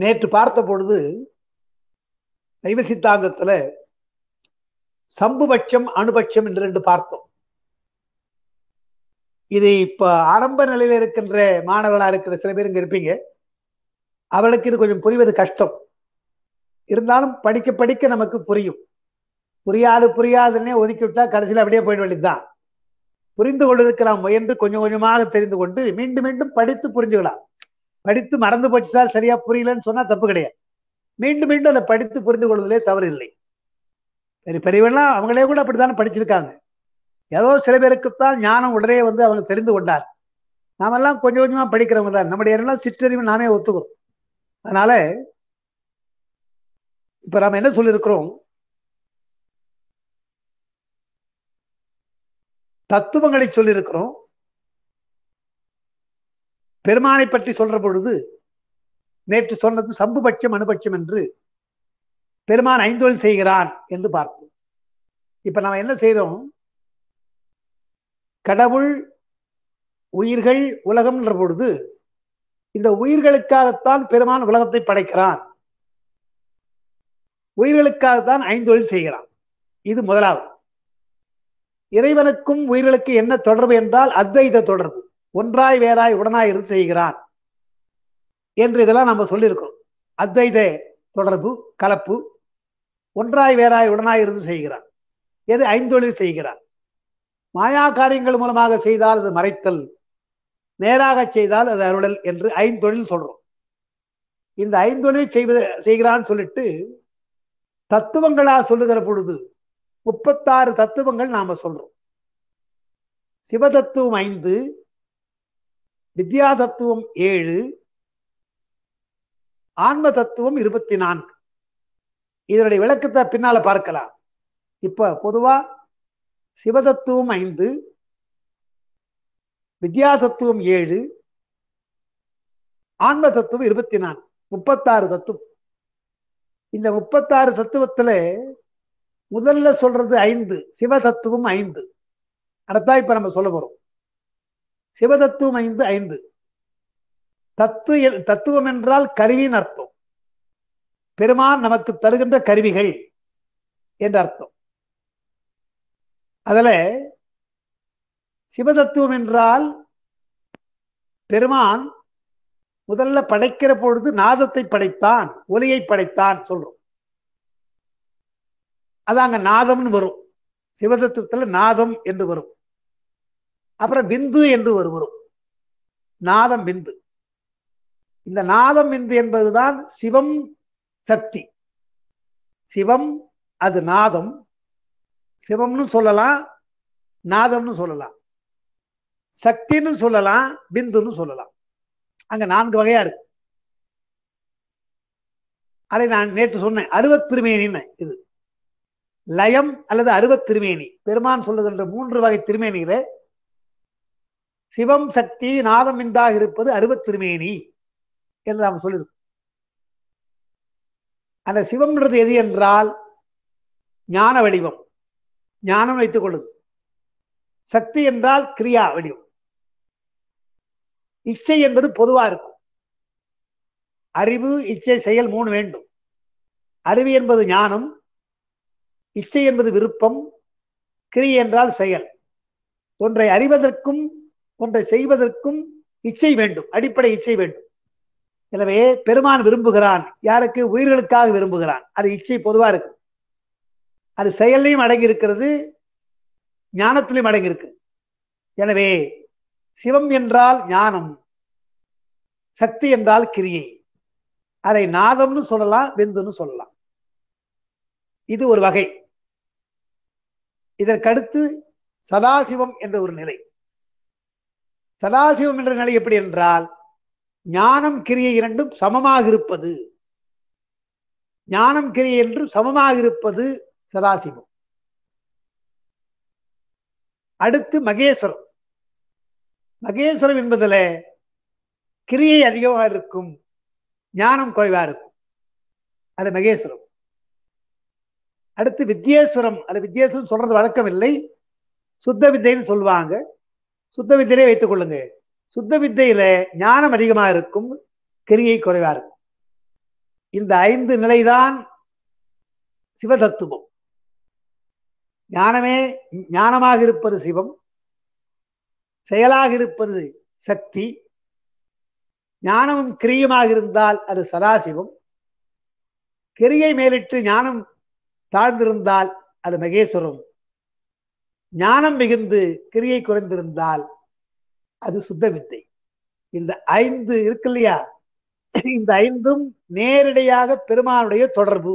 நேற்று பார்த்த பொழுது தெய்வ சித்தாந்தத்துல சம்புபட்சம் அணுபட்சம் என்று ரெண்டு பார்த்தோம் இது இப்ப ஆரம்ப நிலையில இருக்கின்ற மாணவர்களா இருக்கிற சில பேர் இங்க இருப்பீங்க அவளுக்கு இது கொஞ்சம் புரிவது கஷ்டம் இருந்தாலும் படிக்க படிக்க நமக்கு புரியும் புரியாது புரியாதுன்னே ஒதுக்கி விட்டா கடைசியில் அப்படியே போயிட வேண்டியதுதான் புரிந்து கொள்வதற்கு நாம் முயன்று கொஞ்சம் கொஞ்சமாக தெரிந்து கொண்டு மீண்டும் மீண்டும் படித்து புரிஞ்சுக்கலாம் படித்து மறந்து போச்சு சார் சரியா புரியலன்னு சொன்னா தப்பு கிடையாது மீண்டும் மீண்டும் அதை படித்து புரிந்து கொள்வதிலே தவறு இல்லை சரி பெரியவெல்லாம் அவங்களே கூட அப்படித்தானே படிச்சிருக்காங்க ஏதோ சில பேருக்குத்தான் ஞானம் உடனே வந்து அவங்க தெரிந்து கொண்டார் நாமெல்லாம் கொஞ்சம் கொஞ்சமா படிக்கிறவங்க தான் நம்முடைய சிற்றறிவு நாமே ஒத்துக்கிறோம் அதனால இப்ப நாம என்ன சொல்லியிருக்கிறோம் தத்துவங்களை சொல்லியிருக்கிறோம் பெருமானை பற்றி சொல்ற பொழுது நேற்று சொன்னது சம்புபட்சம் அனுபட்சம் என்று பெருமான் ஐந்தோல் செய்கிறான் என்று பார்த்தோம் இப்ப நம்ம என்ன செய்யறோம் கடவுள் உயிர்கள் உலகம் என்ற பொழுது இந்த உயிர்களுக்காகத்தான் பெருமான் உலகத்தை படைக்கிறான் உயிர்களுக்காகத்தான் ஐந்தொழில் செய்கிறான் இது முதலாவது இறைவனுக்கும் உயிர்களுக்கு என்ன தொடர்பு என்றால் அத்வைத தொடர்பு ஒன்றாய் வேறாய் உடனாய் இருந்து செய்கிறார் என்று இதெல்லாம் நம்ம சொல்லியிருக்கிறோம் அத்வைத தொடர்பு கலப்பு ஒன்றாய் வேறாய் உடனாய் இருந்து செய்கிறார் எது ஐந்தொழில் செய்கிறார் மாயா காரியங்கள் மூலமாக செய்தால் அது மறைத்தல் நேராக செய்தால் அது அருளல் என்று ஐந்தொழில் சொல்றோம் இந்த ஐந்தொழில் செய்வது செய்கிறான்னு சொல்லிட்டு தத்துவங்களா சொல்லுகிற பொழுது முப்பத்தாறு தத்துவங்கள் நாம சொல்றோம் சிவதத்துவம் ஐந்து வித்யா தத்துவம் ஏழு ஆன்ம தத்துவம் இருபத்தி நான்கு இதனுடைய விளக்கத்தை பின்னால பார்க்கலாம் இப்ப பொதுவா சிவதத்துவம் ஐந்து வித்யா தத்துவம் ஏழு ஆன்ம தத்துவம் இருபத்தி நான்கு முப்பத்தாறு தத்துவம் இந்த முப்பத்தாறு தத்துவத்துல முதல்ல சொல்றது ஐந்து சிவ தத்துவம் ஐந்து அடுத்தா இப்ப நம்ம சொல்ல போறோம் சிவதத்துவம் ஐந்து ஐந்து தத்து தத்துவம் என்றால் கருவின் அர்த்தம் பெருமான் நமக்கு தருகின்ற கருவிகள் என்ற அர்த்தம் அதுல சிவதத்துவம் என்றால் பெருமான் முதல்ல படைக்கிற பொழுது நாதத்தை படைத்தான் ஒலியை படைத்தான் சொல்றோம் அது அங்க நாதம்னு வரும் சிவதத்துவத்துல நாதம் என்று வரும் அப்புறம் விந்து என்று ஒரு வரும் நாதம் விந்து இந்த நாதம் விந்து என்பதுதான் சிவம் சக்தி சிவம் அது நாதம் சிவம்னு சொல்லலாம் நாதம்னு சொல்லலாம் சக்தின்னு சொல்லலாம் பிந்துன்னு சொல்லலாம் அங்க நான்கு வகையா இருக்கு அதை நான் நேற்று சொன்னேன் அருவத்திருமேனின்னு இது லயம் அல்லது அருவத்திருமேனி பெருமான் சொல்லுகின்ற மூன்று வகை திருமேனிகளை சிவம் சக்தி நாதம் இந்தாக இருப்பது அருவத்திருமேனி என்று நாம் சொல்லியிருக்கோம் அந்த சிவம்ன்றது எது என்றால் ஞான வடிவம் ஞானம் வைத்துக் கொள்ளுது சக்தி என்றால் கிரியா வடிவம் இச்சை என்பது பொதுவா இருக்கும் அறிவு இச்சை செயல் மூணு வேண்டும் அறிவு என்பது ஞானம் இச்சை என்பது விருப்பம் கிரி என்றால் செயல் ஒன்றை அறிவதற்கும் ஒன்றை செய்வதற்கும் இச்சை வேண்டும் அடிப்படை இச்சை வேண்டும் எனவே பெருமான் விரும்புகிறான் யாருக்கு உயிர்களுக்காக விரும்புகிறான் அது இச்சை பொதுவா இருக்கு அது செயலையும் அடங்கி இருக்கிறது ஞானத்திலையும் அடங்கி இருக்கு எனவே சிவம் என்றால் ஞானம் சக்தி என்றால் கிரியை அதை நாதம்னு சொல்லலாம் விந்துன்னு சொல்லலாம் இது ஒரு வகை இதற்கடுத்து சதாசிவம் என்ற ஒரு நிலை சதாசிவம் என்ற நிலை எப்படி என்றால் ஞானம் கிரியை இரண்டும் சமமாக இருப்பது ஞானம் கிரியை என்று சமமாக இருப்பது சதாசிவம் அடுத்து மகேஸ்வரம் மகேஸ்வரம் என்பதில் கிரியை அதிகமாக இருக்கும் ஞானம் குறைவாக இருக்கும் அது மகேஸ்வரம் அடுத்து வித்யேஸ்வரம் அது வித்யேஸ்வரம் சொல்றது வழக்கம் இல்லை சுத்த வித்தைன்னு சொல்லுவாங்க சுத்த வித்தையிலே வைத்துக் கொள்ளுங்க சுத்த வித்தையில ஞானம் அதிகமா இருக்கும் கிரியை குறைவா இருக்கும் இந்த ஐந்து நிலைதான் சிவதத்துவம் ஞானமே ஞானமாக இருப்பது சிவம் செயலாக இருப்பது சக்தி ஞானமும் கிரியுமாக இருந்தால் அது சதாசிவம் கிரியை மேலிட்டு ஞானம் தாழ்ந்திருந்தால் அது மகேஸ்வரம் ஞானம் மிகுந்து கிரியை குறைந்திருந்தால் அது சுத்த வித்தை இந்த ஐந்து இருக்கு இல்லையா இந்த ஐந்தும் நேரடியாக பெருமானுடைய தொடர்பு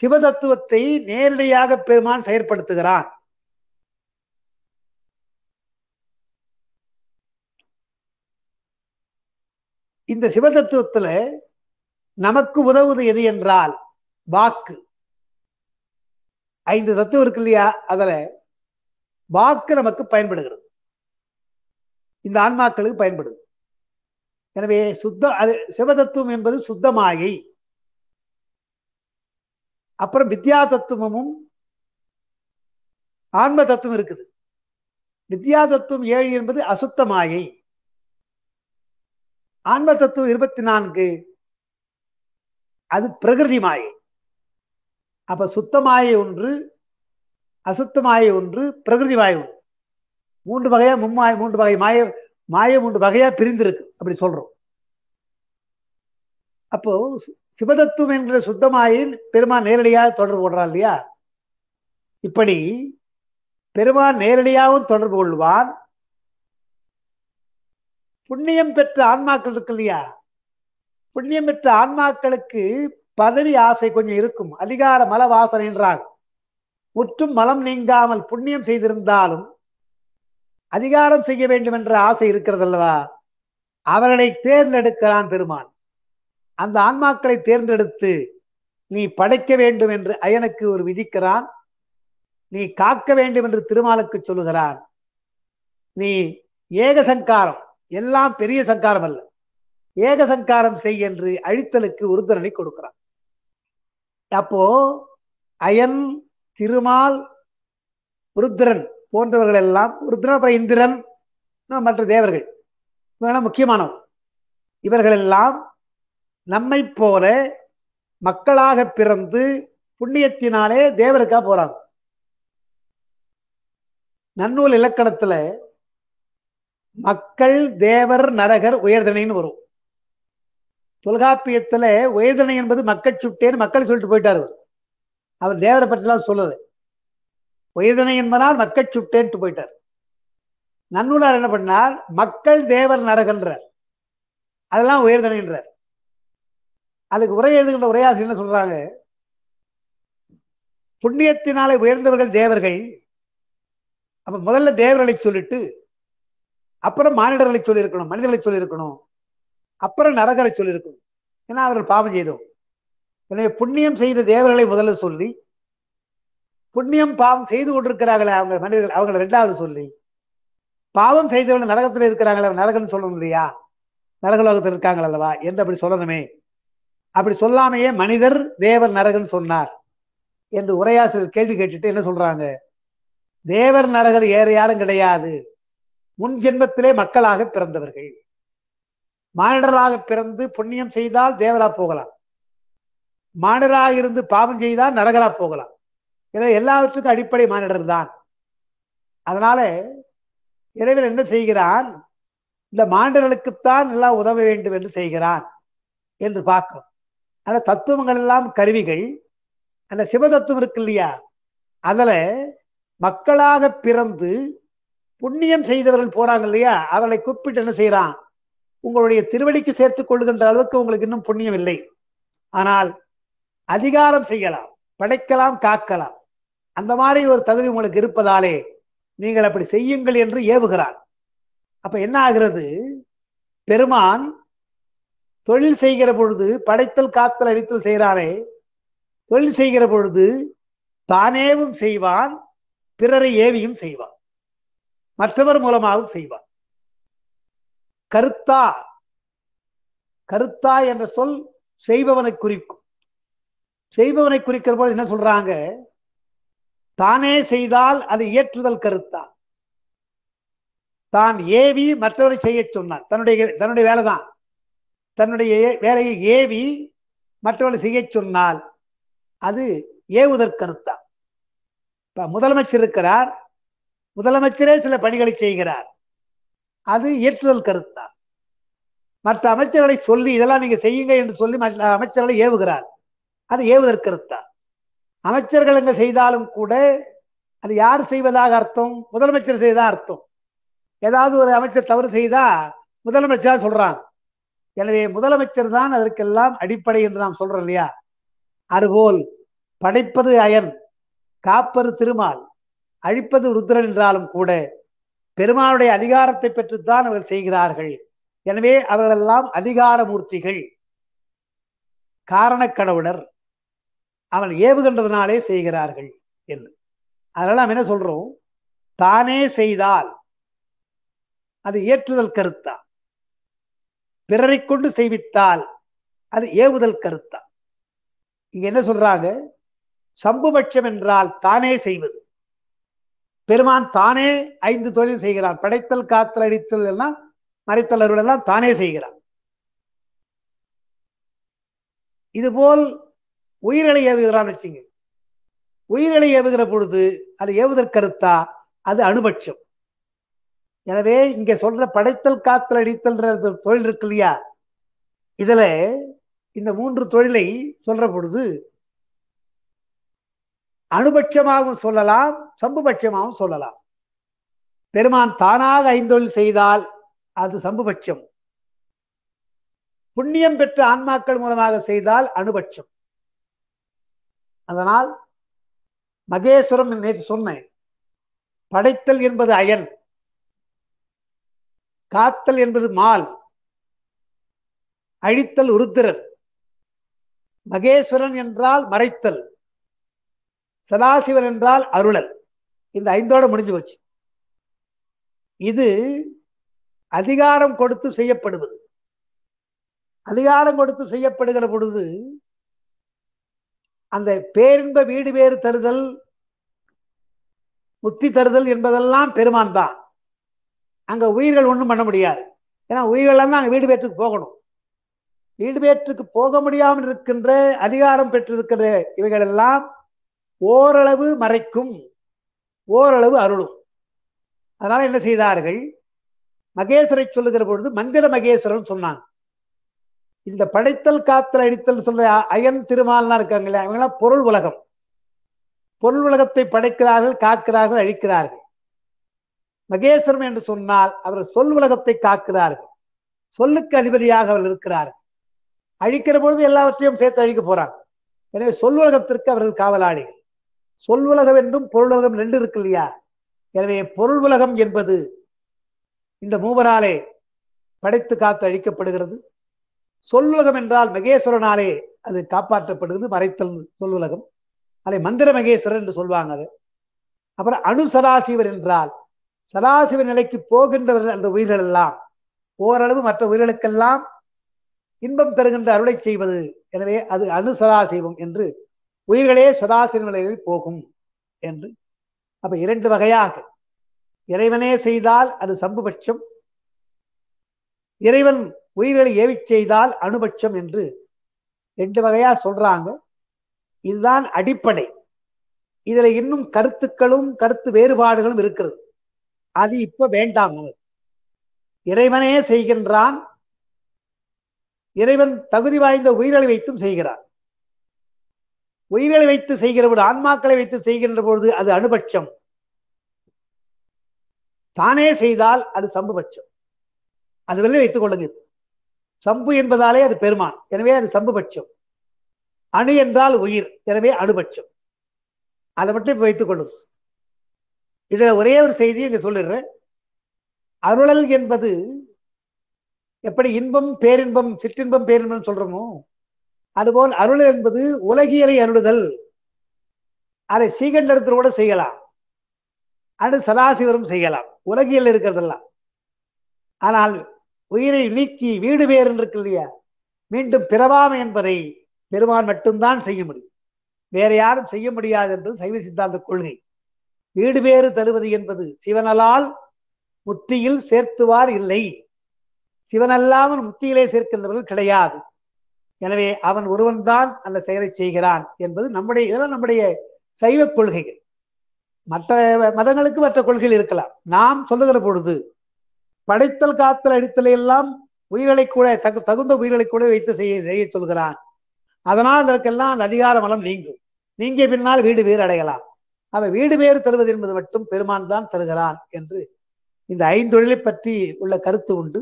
சிவதத்துவத்தை நேரடியாக பெருமான் செயற்படுத்துகிறான் இந்த சிவதத்துவத்துல நமக்கு உதவுவது எது என்றால் வாக்கு ஐந்து தத்துவம் இருக்கு இல்லையா அதுல வாக்கு நமக்கு பயன்படுகிறது இந்த ஆன்மாக்களுக்கு பயன்படுது எனவே சுத்த அது சிவதத்துவம் என்பது சுத்தமாயை அப்புறம் வித்யா தத்துவமும் ஆன்ம தத்துவம் இருக்குது வித்யா தத்துவம் ஏழு என்பது அசுத்தமாயை ஆன்ம தத்துவம் இருபத்தி நான்கு அது பிரகிருதி மாயை அப்ப சுத்தமாய ஒன்று அசுத்தமாய ஒன்று பிரகிருதி மாய ஒன்று மூன்று வகையா மும்மாய மூன்று வகை மாய மாய மூன்று வகையா பிரிந்திருக்கு அப்படி சொல்றோம் அப்போ சிவதத்துவம் என்ற சுத்தமாயின் பெருமா நேரடியாக தொடர்பு கொள்றான் இல்லையா இப்படி பெருமா நேரடியாகவும் தொடர்பு கொள்வான் புண்ணியம் பெற்ற ஆன்மாக்கள் இருக்கு இல்லையா புண்ணியம் பெற்ற ஆன்மாக்களுக்கு பதவி ஆசை கொஞ்சம் இருக்கும் அதிகார மல வாசனை என்றால் முற்றும் மலம் நீங்காமல் புண்ணியம் செய்திருந்தாலும் அதிகாரம் செய்ய வேண்டும் என்ற ஆசை இருக்கிறதல்லவா அவர்களை தேர்ந்தெடுக்கிறான் பெருமான் அந்த ஆன்மாக்களை தேர்ந்தெடுத்து நீ படைக்க வேண்டும் என்று அயனுக்கு ஒரு விதிக்கிறான் நீ காக்க வேண்டும் என்று திருமாலுக்கு சொல்லுகிறான் நீ ஏக சங்காரம் எல்லாம் பெரிய சங்காரம் அல்ல ஏக சங்காரம் செய் என்று அழித்தலுக்கு உறுதுணை கொடுக்கிறான் அப்போ அயன் திருமால் ருத்ரன் போன்றவர்கள் எல்லாம் ருத்ரன் அப்புறம் இந்திரன் மற்ற தேவர்கள் முக்கியமானவர் இவர்கள் இவர்களெல்லாம் நம்மை போல மக்களாக பிறந்து புண்ணியத்தினாலே தேவருக்கா போறாங்க நன்னூல் இலக்கணத்துல மக்கள் தேவர் நரகர் உயர்தனைன்னு வரும் தொல்காப்பியத்துல வேதனை என்பது மக்கள் சுட்டேன்னு மக்கள் சொல்லிட்டு போயிட்டார் அவர் அவர் தேவரை பற்றிலாம் சொல்லுது வேதனை என்பதால் மக்கள் சுட்டேன்ட்டு போயிட்டார் நன்னூலார் என்ன பண்ணார் மக்கள் தேவர் நரகன்றார் அதெல்லாம் உயர்தனைன்றார் அதுக்கு உரை எழுதுகின்ற உரையாசிரியர் என்ன சொல்றாங்க புண்ணியத்தினாலே உயர்ந்தவர்கள் தேவர்கள் அப்ப முதல்ல தேவர்களை சொல்லிட்டு அப்புறம் மானிடர்களை சொல்லியிருக்கணும் மனிதர்களை சொல்லியிருக்கணும் அப்புறம் நரகரை சொல்லியிருக்கணும் ஏன்னா அவர்கள் பாவம் செய்தோம் எனவே புண்ணியம் செய்த தேவர்களை முதல்ல சொல்லி புண்ணியம் பாவம் செய்து கொண்டிருக்கிறார்களே அவங்க மனிதர்கள் அவங்களை ரெண்டாவது சொல்லி பாவம் செய்தவர்கள் நரகத்தில் இருக்கிறாங்களே நரகன்னு சொல்லணும் இல்லையா நரகலோகத்தில் இருக்காங்கள் அல்லவா என்று அப்படி சொல்லணுமே அப்படி சொல்லாமையே மனிதர் தேவர் நரகன் சொன்னார் என்று உரையாசிரியர் கேள்வி கேட்டுட்டு என்ன சொல்றாங்க தேவர் நரகர் ஏற யாரும் கிடையாது முன் ஜென்மத்திலே மக்களாக பிறந்தவர்கள் மானிடராக பிறந்து புண்ணியம் செய்தால் தேவரா போகலாம் மானிடராக இருந்து பாவம் செய்தால் நரகரா போகலாம் ஏன்னா எல்லாவற்றுக்கும் அடிப்படை மானிடர் தான் அதனால இறைவன் என்ன செய்கிறான் இந்த மாண்டர்களுக்குத்தான் நல்லா உதவ வேண்டும் என்று செய்கிறான் என்று பார்க்கிறோம் ஆனால் தத்துவங்கள் எல்லாம் கருவிகள் அந்த சிவதத்துவம் இருக்கு இல்லையா அதில் மக்களாக பிறந்து புண்ணியம் செய்தவர்கள் போறாங்க இல்லையா அவர்களை கூப்பிட்டு என்ன செய்யறான் உங்களுடைய திருவடிக்கு சேர்த்துக் கொள்ளுகின்ற அளவுக்கு உங்களுக்கு இன்னும் புண்ணியம் இல்லை ஆனால் அதிகாரம் செய்யலாம் படைக்கலாம் காக்கலாம் அந்த மாதிரி ஒரு தகுதி உங்களுக்கு இருப்பதாலே நீங்கள் அப்படி செய்யுங்கள் என்று ஏவுகிறார் அப்ப என்ன ஆகிறது பெருமான் தொழில் செய்கிற பொழுது படைத்தல் காத்தல் அடித்தல் செய்கிறாரே தொழில் செய்கிற பொழுது தானேவும் செய்வான் பிறரை ஏவியும் செய்வான் மற்றவர் மூலமாகவும் செய்வான் கருத்தா கருத்தா என்ற சொல் செய்பவனை குறிக்கும் செய்பவனை குறிக்கிற போது என்ன சொல்றாங்க தானே செய்தால் அது இயற்றுதல் கருத்தா தான் ஏவி மற்றவரை செய்ய சொன்னார் தன்னுடைய தன்னுடைய வேலை தான் தன்னுடைய வேலையை ஏவி மற்றவர்களை செய்ய சொன்னால் அது கருத்தா இப்ப முதலமைச்சர் இருக்கிறார் முதலமைச்சரே சில பணிகளை செய்கிறார் அது ஏற்றுதல் கருத்து தான் மற்ற அமைச்சர்களை சொல்லி இதெல்லாம் நீங்க செய்யுங்க என்று சொல்லி மற்ற அமைச்சர்களை ஏவுகிறார் அது ஏவுதற்கருத்தான் அமைச்சர்கள் என்ன செய்தாலும் கூட அது யார் செய்வதாக அர்த்தம் முதலமைச்சர் செய்தா அர்த்தம் ஏதாவது ஒரு அமைச்சர் தவறு செய்தா முதலமைச்சர் சொல்றாங்க எனவே முதலமைச்சர் தான் அதற்கெல்லாம் அடிப்படை என்று நாம் சொல்றோம் இல்லையா அதுபோல் படைப்பது அயன் காப்பது திருமால் அழிப்பது ருத்ரன் என்றாலும் கூட பெருமானுடைய அதிகாரத்தை பெற்றுத்தான் அவர்கள் செய்கிறார்கள் எனவே அவர்களெல்லாம் அதிகாரமூர்த்திகள் காரணக்கடவுளர் அவன் ஏவுகின்றதுனாலே செய்கிறார்கள் என்று அதனால நாம் என்ன சொல்றோம் தானே செய்தால் அது ஏற்றுதல் கருத்தா பிறரை கொண்டு செய்வித்தால் அது ஏவுதல் கருத்தா இங்க என்ன சொல்றாங்க சம்புபட்சம் என்றால் தானே செய்வது பெருமான் தானே ஐந்து தொழில் செய்கிறார் படைத்தல் காத்தல் அடித்தல் எல்லாம் மறைத்தல் எல்லாம் தானே செய்கிறார் இதுபோல் உயிரலை ஏவுகிறான்னு வச்சுங்க உயிரலை ஏவுகிற பொழுது அது ஏவுதற்கருத்தா அது அனுபட்சம் எனவே இங்க சொல்ற படைத்தல் காத்தல் அடித்தல்ன்ற தொழில் இருக்கு இல்லையா இதுல இந்த மூன்று தொழிலை சொல்ற பொழுது அணுபட்சமாகவும் சொல்லலாம் சம்புபட்சமாகவும் சொல்லலாம் பெருமான் தானாக ஐந்தொழில் செய்தால் அது சம்புபட்சம் புண்ணியம் பெற்ற ஆன்மாக்கள் மூலமாக செய்தால் அணுபட்சம் அதனால் மகேஸ்வரம் நேற்று சொன்னேன் படைத்தல் என்பது அயன் காத்தல் என்பது மால் அழித்தல் உருத்திரன் மகேஸ்வரன் என்றால் மறைத்தல் சதாசிவன் என்றால் அருளல் இந்த ஐந்தோட முடிஞ்சு போச்சு இது அதிகாரம் கொடுத்து செய்யப்படுவது அதிகாரம் கொடுத்து செய்யப்படுகிற பொழுது அந்த பேரின்ப வீடு வேறு தருதல் முத்தி தருதல் என்பதெல்லாம் பெருமான் தான் அங்க உயிர்கள் ஒன்றும் பண்ண முடியாது ஏன்னா உயிர்கள்லாம் தான் அங்கே வீடு பேற்றுக்கு போகணும் வீடு பேற்றுக்கு போக முடியாமல் இருக்கின்ற அதிகாரம் பெற்றிருக்கின்ற இவைகள் எல்லாம் ஓரளவு மறைக்கும் ஓரளவு அருளும் அதனால என்ன செய்தார்கள் மகேஸ்வரை சொல்லுகிற பொழுது மந்திர மகேஸ்வரன் சொன்னாங்க இந்த படைத்தல் காத்தல் அடித்தல் சொல்ற அயன் திருமால்லாம் இருக்காங்களே அவங்களாம் பொருள் உலகம் பொருள் உலகத்தை படைக்கிறார்கள் காக்கிறார்கள் அழிக்கிறார்கள் மகேஸ்வரம் என்று சொன்னால் அவர் சொல் உலகத்தை காக்கிறார்கள் சொல்லுக்கு அதிபதியாக அவர் இருக்கிறார்கள் அழிக்கிற பொழுது எல்லாவற்றையும் சேர்த்து அழிக்க போறாங்க எனவே சொல் உலகத்திற்கு அவர்கள் காவலாளிகள் சொல் உலகம் என்றும் பொருளுலகம் ரெண்டு இருக்கு இல்லையா எனவே பொருள் உலகம் என்பது இந்த மூவராலே படைத்து காத்து அழிக்கப்படுகிறது உலகம் என்றால் மகேஸ்வரனாலே அது காப்பாற்றப்படுகிறது மறைத்தல் உலகம் அதை மந்திர மகேஸ்வரர் என்று சொல்வாங்க அது அப்புறம் அணு சராசிவர் என்றால் சராசிவர் நிலைக்கு போகின்றவர்கள் அந்த உயிர்கள் எல்லாம் ஓரளவு மற்ற உயிர்களுக்கெல்லாம் இன்பம் தருகின்ற அருளை செய்வது எனவே அது அணு சராசிவம் என்று உயிர்களே சதாசிர நிலையில் போகும் என்று அப்ப இரண்டு வகையாக இறைவனே செய்தால் அது சம்புபட்சம் இறைவன் உயிர்களை ஏவி செய்தால் அணுபட்சம் என்று ரெண்டு வகையா சொல்றாங்க இதுதான் அடிப்படை இதுல இன்னும் கருத்துக்களும் கருத்து வேறுபாடுகளும் இருக்கிறது அது இப்ப வேண்டாம் இறைவனே செய்கின்றான் இறைவன் தகுதி வாய்ந்த உயிர்களை வைத்தும் செய்கிறான் உயிர்களை வைத்து செய்கிற பொழுது ஆன்மாக்களை வைத்து செய்கின்ற பொழுது அது அனுபட்சம் தானே செய்தால் அது சம்புபட்சம் அது வெளியே வைத்துக் கொள்ளுங்கள் சம்பு என்பதாலே அது பெருமான் எனவே அது சம்புபட்சம் அணு என்றால் உயிர் எனவே அணுபட்சம் அதை மட்டும் வைத்துக் கொள்ளும் இதுல ஒரே ஒரு செய்தி இங்க சொல்லிடுறேன் அருளல் என்பது எப்படி இன்பம் பேரின்பம் சிற்றின்பம் பேரின்பம் சொல்றோமோ அதுபோல் அருள் என்பது உலகியலை அருளுதல் அதை கூட செய்யலாம் அது சதாசிவரும் செய்யலாம் உலகியல் இருக்கிறதெல்லாம் ஆனால் உயிரை நீக்கி வீடு வேறு இருக்கு இல்லையா மீண்டும் பிறவாமை என்பதை பெருமான் மட்டும்தான் செய்ய முடியும் வேற யாரும் செய்ய முடியாது என்று சைவ சித்தாந்த கொள்கை வீடு வேறு தருவது என்பது சிவனலால் முத்தியில் சேர்த்துவார் இல்லை சிவனல்லாமல் முத்தியிலே சேர்க்கின்றவர்கள் கிடையாது எனவே அவன் ஒருவன் தான் அந்த செயலை செய்கிறான் என்பது நம்முடைய இதெல்லாம் நம்முடைய சைவ கொள்கைகள் மற்ற மதங்களுக்கு மற்ற கொள்கைகள் இருக்கலாம் நாம் சொல்லுகிற பொழுது படைத்தல் காத்தல் அடித்தல் எல்லாம் உயிர்களை கூட தகு தகுந்த உயிர்களை கூட வைத்து செய்ய செய்ய சொல்கிறான் அதனால் அதற்கெல்லாம் அந்த அதிகார மலம் நீங்கும் நீங்கிய பின்னால் வீடு வேறு அடையலாம் அவன் வீடு வேறு தருவது என்பது மட்டும் பெருமான் தான் தருகிறான் என்று இந்த ஐந்தொழிலை பற்றி உள்ள கருத்து உண்டு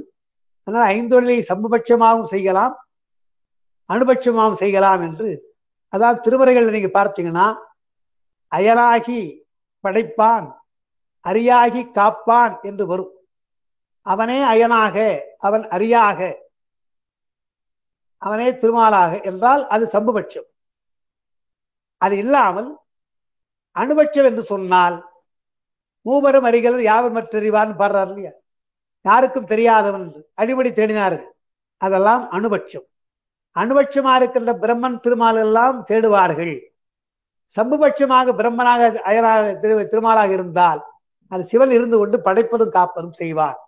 அதனால் ஐந்தொழிலை சமபட்சமாகவும் செய்யலாம் அனுபட்சமாம் செய்யலாம் என்று அதாவது திருமறைகள் நீங்க பார்த்தீங்கன்னா அயனாகி படைப்பான் அரியாகி காப்பான் என்று வரும் அவனே அயனாக அவன் அரியாக அவனே திருமாலாக என்றால் அது சம்புபட்சம் அது இல்லாமல் அனுபட்சம் என்று சொன்னால் மூவரும் அறிகளர் யாவர் மற்றறிவான்னு பாடுறார் இல்லையா யாருக்கும் தெரியாதவன் என்று அடிபடி தேடினார்கள் அதெல்லாம் அனுபட்சம் அணுபட்சமா இருக்கின்ற பிரம்மன் திருமால் எல்லாம் தேடுவார்கள் சம்புபட்சமாக பிரம்மனாக அயராக திருமாலாக இருந்தால் அது சிவன் இருந்து கொண்டு படைப்பதும் காப்பதும் செய்வார்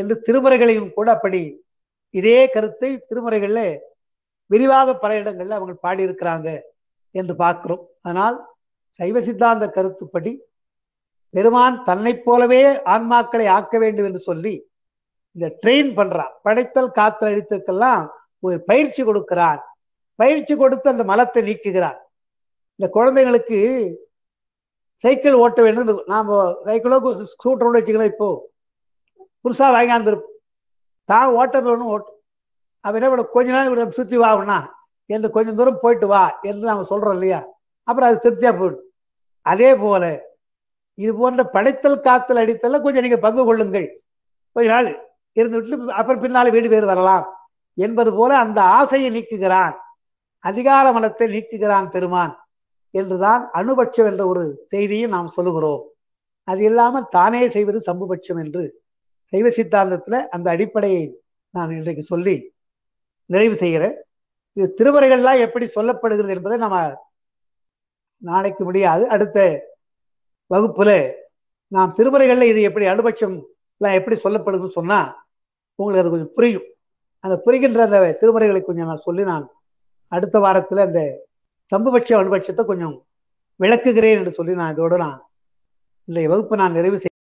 என்று திருமுறைகளையும் கூட அப்படி இதே கருத்தை திருமுறைகள்ல விரிவாக பல இடங்கள்ல அவங்க பாடியிருக்கிறாங்க என்று பார்க்கிறோம் அதனால் சைவ சித்தாந்த கருத்துப்படி பெருமான் தன்னை போலவே ஆன்மாக்களை ஆக்க வேண்டும் என்று சொல்லி இந்த ட்ரெயின் பண்றான் படைத்தல் காத்தல் அடித்தற்கெல்லாம் ஒரு பயிற்சி கொடுக்கிறார் பயிற்சி கொடுத்து அந்த மலத்தை நீக்குகிறார் இந்த குழந்தைங்களுக்கு சைக்கிள் ஓட்ட வேண்டும் நாம் சைக்கிளோ ஸ்கூட்டரோட வச்சுக்கலாம் இப்போ புதுசாக வாங்கியாந்துருப்போம் தான் ஓட்ட வேணும் ஓட்டும் அவன் என்ன கொஞ்ச நாள் இவரை சுற்றி வாங்கினா என்று கொஞ்சம் தூரம் போயிட்டு வா என்று நாம் சொல்கிறோம் இல்லையா அப்புறம் அது திருப்தியாக போயிடும் அதே போல இது போன்ற படைத்தல் காத்தல் அடித்தல கொஞ்சம் நீங்கள் பங்கு கொள்ளுங்கள் கொஞ்ச நாள் இருந்துவிட்டு அப்புறம் பின்னால் வீடு பேர் வரலாம் என்பது போல அந்த ஆசையை நீக்குகிறான் அதிகார மலத்தை நீக்குகிறான் பெருமான் என்றுதான் அனுபட்சம் என்ற ஒரு செய்தியும் நாம் சொல்லுகிறோம் அது இல்லாமல் தானே செய்வது சம்புபட்சம் என்று சைவ சித்தாந்தத்துல அந்த அடிப்படையை நான் இன்றைக்கு சொல்லி நிறைவு செய்கிறேன் இது திருவரைகள்லாம் எப்படி சொல்லப்படுகிறது என்பதை நம்ம நாளைக்கு முடியாது அடுத்த வகுப்புல நாம் திருமுறைகளில் இது எப்படி அனுபட்சம்லாம் எப்படி சொல்லப்படுதுன்னு சொன்னா உங்களுக்கு அது கொஞ்சம் புரியும் அந்த புரிகின்ற அந்த திருமுறைகளை கொஞ்சம் நான் சொல்லி நான் அடுத்த வாரத்தில் அந்த சம்பபட்ச அனுபட்சத்தை கொஞ்சம் விளக்குகிறேன் என்று சொல்லி நான் இதோடு நான் இன்றைய வகுப்பு நான் நிறைவு செய்ய